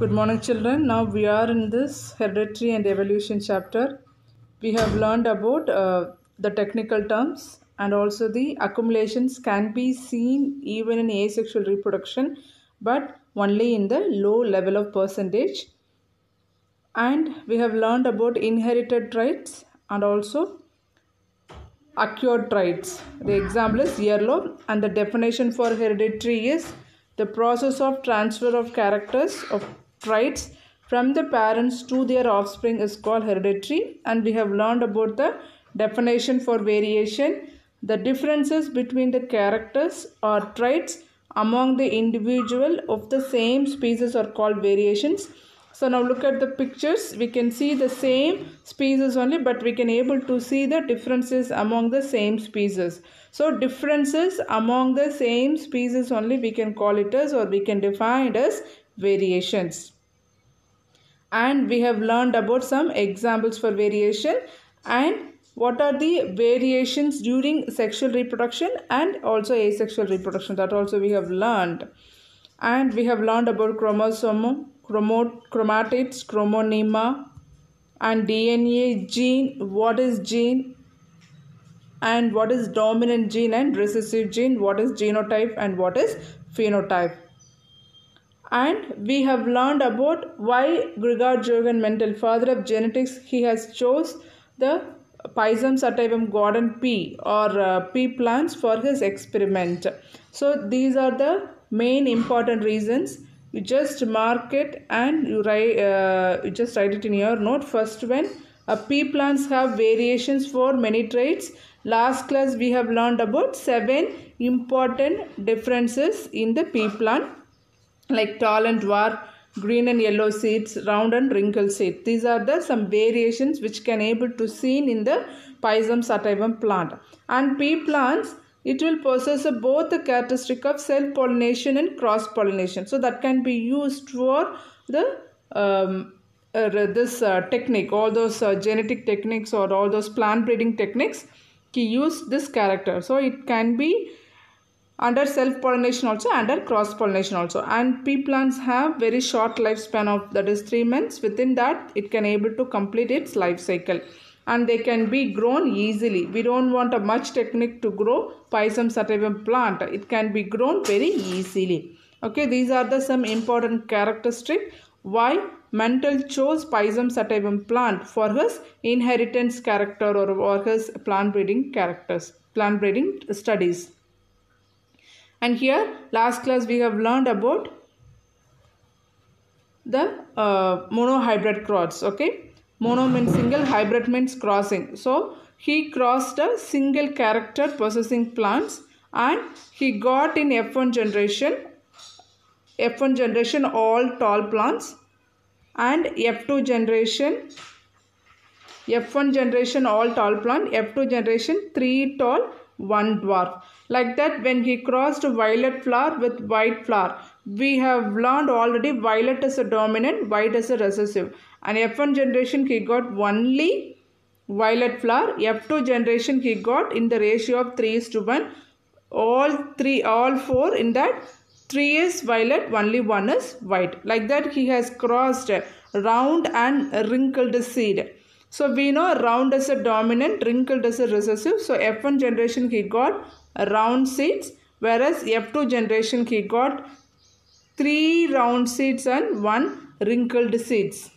Good morning children. Now we are in this hereditary and evolution chapter. We have learned about uh, the technical terms and also the accumulations can be seen even in asexual reproduction but only in the low level of percentage. And we have learned about inherited traits and also acquired traits. The example is earlobe and the definition for hereditary is the process of transfer of characters of traits from the parents to their offspring is called hereditary and we have learned about the definition for variation the differences between the characters or traits among the individual of the same species are called variations so now look at the pictures we can see the same species only but we can able to see the differences among the same species so differences among the same species only we can call it as or we can define it as variations. And we have learned about some examples for variation and what are the variations during sexual reproduction and also asexual reproduction that also we have learned. And we have learned about chromosome, chromo, chromatids, chromonema, and DNA, gene, what is gene, and what is dominant gene and recessive gene, what is genotype and what is phenotype and we have learned about why Gregor Jürgen Mendel, father of genetics, he has chose the Pisum sativum gordon pea or uh, pea plants for his experiment. So these are the main important reasons. You just mark it and you write. Uh, you just write it in your note. First when uh, pea plants have variations for many traits. Last class we have learned about seven important differences in the pea plant like tall and dwarf, green and yellow seeds, round and wrinkled seed. These are the some variations which can able to seen in the Pisum sativum plant. And pea plants, it will possess both the characteristic of self-pollination and cross-pollination. So that can be used for the um, uh, this uh, technique, all those uh, genetic techniques or all those plant breeding techniques, to use this character. So it can be under self-pollination also under cross-pollination also and pea plants have very short lifespan of that is 3 months within that it can able to complete its life cycle and they can be grown easily we don't want a much technique to grow pisum sativum plant it can be grown very easily okay these are the some important characteristic why Mendel chose Pisum sativum plant for his inheritance character or, or his plant breeding characters, plant breeding studies and here last class we have learned about the uh, monohybrid cross okay mono means single hybrid means crossing so he crossed a single character possessing plants and he got in f1 generation f1 generation all tall plants and f2 generation f1 generation all tall plant f2 generation 3 tall 1 dwarf like that when he crossed violet flower with white flower. We have learned already violet is a dominant, white is a recessive. And F1 generation he got only violet flower. F2 generation he got in the ratio of 3 is to 1. All three, all four in that 3 is violet, only 1 is white. Like that he has crossed round and wrinkled seed. So we know round is a dominant, wrinkled is a recessive. So F1 generation he got round seeds whereas F2 generation he got 3 round seeds and 1 wrinkled seeds.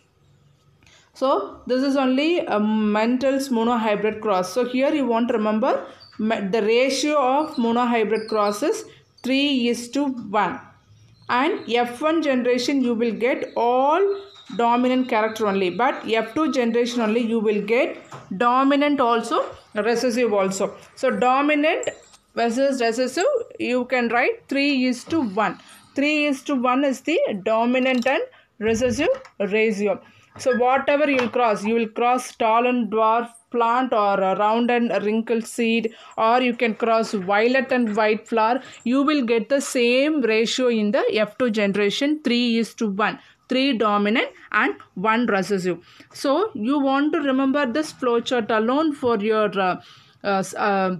So this is only a Mentel's monohybrid cross. So here you want to remember the ratio of monohybrid crosses 3 is to 1 and F1 generation you will get all dominant character only but F2 generation only you will get dominant also recessive also. So dominant versus recessive you can write 3 is to 1 3 is to 1 is the dominant and recessive ratio so whatever you'll cross you will cross tall and dwarf plant or round and wrinkled seed or you can cross violet and white flower you will get the same ratio in the f2 generation 3 is to 1 3 dominant and 1 recessive so you want to remember this flowchart alone for your uh, uh, uh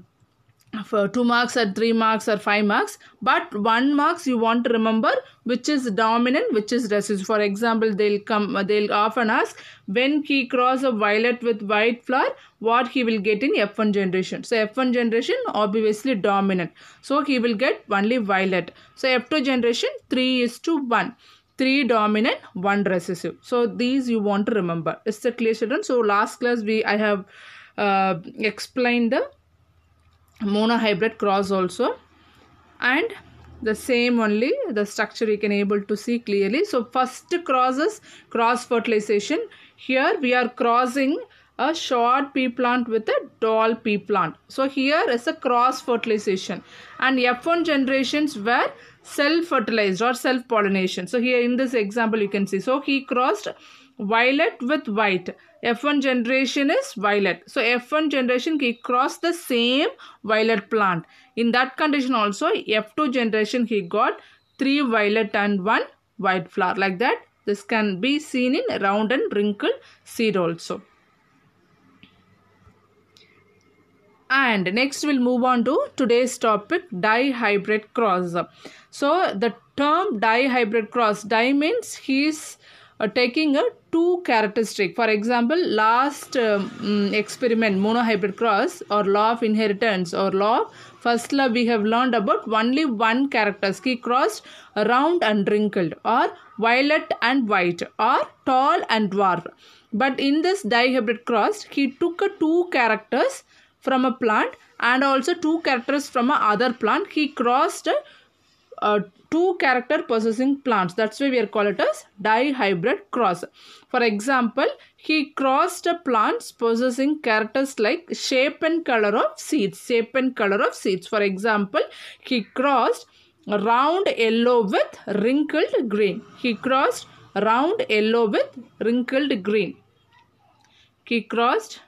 for 2 marks or 3 marks or 5 marks but 1 marks you want to remember which is dominant which is recessive. for example they'll come they'll often ask when he cross a violet with white flower what he will get in f1 generation so f1 generation obviously dominant so he will get only violet so f2 generation 3 is to 1 three dominant one recessive so these you want to remember it's the clear children so last class we i have uh, explained the monohybrid cross also and the same only the structure you can able to see clearly so first crosses cross fertilization here we are crossing a short pea plant with a tall pea plant so here is a cross fertilization and f1 generations were self fertilized or self pollination so here in this example you can see so he crossed violet with white. F1 generation is violet. So F1 generation he crossed the same violet plant. In that condition also F2 generation he got 3 violet and 1 white flower. Like that this can be seen in round and wrinkled seed also. And next we'll move on to today's topic dihybrid cross. So the term dihybrid cross, di means he's uh, taking a two characteristic for example last um, mm, experiment monohybrid cross or law of inheritance or law first law we have learned about only one characteristic he crossed round and wrinkled or violet and white or tall and dwarf but in this dihybrid cross he took two characters from a plant and also two characters from a other plant he crossed two character possessing plants. That's why we are called it as dihybrid cross. For example, he crossed plants possessing characters like shape and color of seeds. Shape and color of seeds. For example, he crossed round yellow with wrinkled green. He crossed round yellow with wrinkled green. He crossed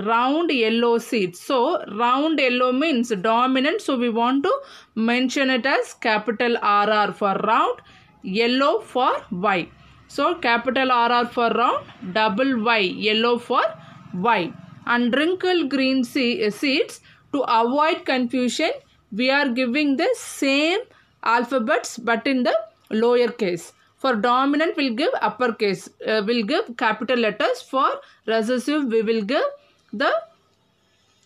round yellow seeds. So round yellow means dominant. So we want to mention it as capital RR for round, yellow for Y. So capital RR for round, double Y, yellow for Y. And wrinkled green eh, seeds, to avoid confusion, we are giving the same alphabets but in the lower case. For dominant, we'll give uppercase, uh, eh, we'll give capital letters. For recessive, we will give the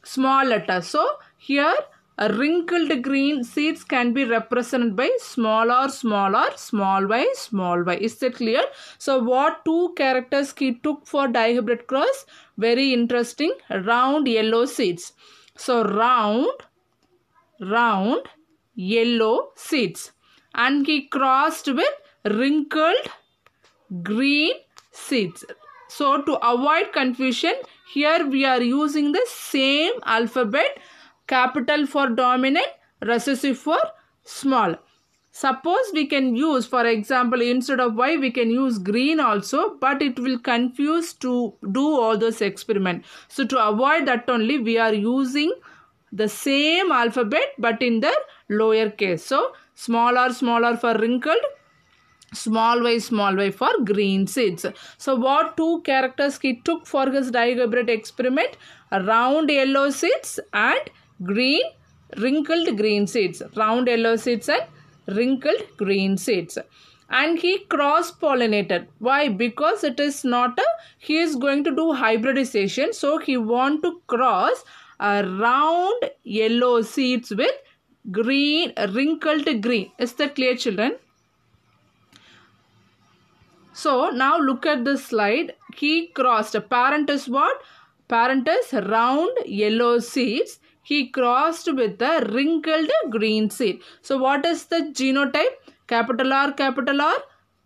small letter. So, here wrinkled green seeds can be represented by small smaller, small r, small y, small y. Is that clear? So, what two characters he took for dihybrid cross? Very interesting. Round yellow seeds. So, round, round yellow seeds. And he crossed with wrinkled green seeds. So, to avoid confusion, here we are using the same alphabet capital for dominant, recessive for small. Suppose we can use for example instead of Y we can use green also but it will confuse to do all those experiment. So to avoid that only we are using the same alphabet but in the lower case. So small smaller for wrinkled small y small y for green seeds so what two characters he took for his diagrabrate experiment round yellow seeds and green wrinkled green seeds round yellow seeds and wrinkled green seeds and he cross pollinated why because it is not a he is going to do hybridization so he want to cross a round yellow seeds with green wrinkled green is that clear children so now look at this slide. He crossed. a Parent is what? Parent is round yellow seeds. He crossed with a wrinkled green seed. So what is the genotype? Capital R, capital R,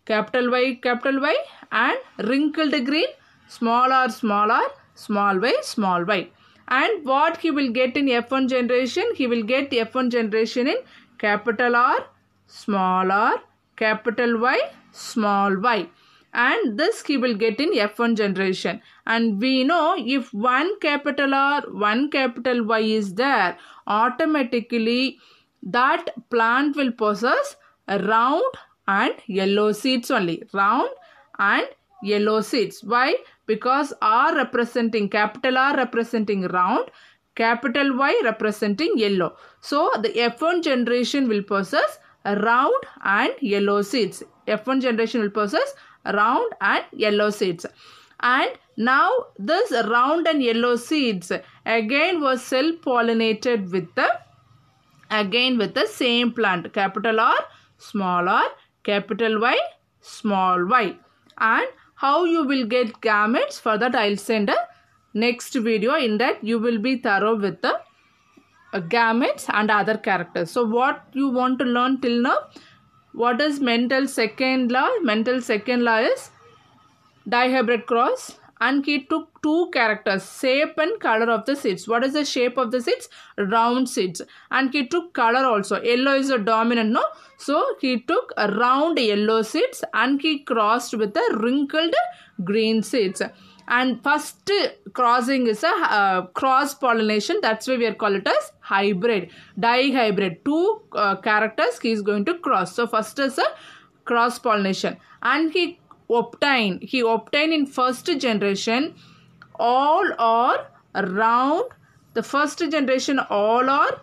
capital Y, capital Y and wrinkled green, small r, small r, small y, small y. And what he will get in F1 generation? He will get F1 generation in capital R, small r, capital Y, small y and this he will get in F1 generation. And we know if one capital R, one capital Y is there, automatically that plant will possess round and yellow seeds only. Round and yellow seeds. Why? Because R representing capital R representing round, capital Y representing yellow. So the F1 generation will possess round and yellow seeds. F1 generation will possess round and yellow seeds and now this round and yellow seeds again was self pollinated with the again with the same plant capital R small r capital Y small y and how you will get gametes for that I'll send a uh, next video in that you will be thorough with the uh, gametes and other characters. So what you want to learn till now what is Mental second law? Mental second law is dihybrid cross and he took two characters shape and color of the seeds what is the shape of the seeds round seeds and he took color also yellow is a dominant no so he took round yellow seeds and he crossed with the wrinkled green seeds and first crossing is a uh, cross pollination that's why we are called it as hybrid dihybrid two uh, characters he is going to cross so first is a cross pollination and he obtain he obtain in first generation all or round the first generation all or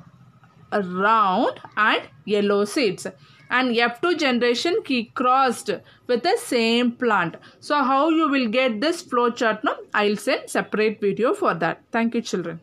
round and yellow seeds and F2 generation he crossed with the same plant. So how you will get this flow chart? No, I'll send separate video for that. Thank you children.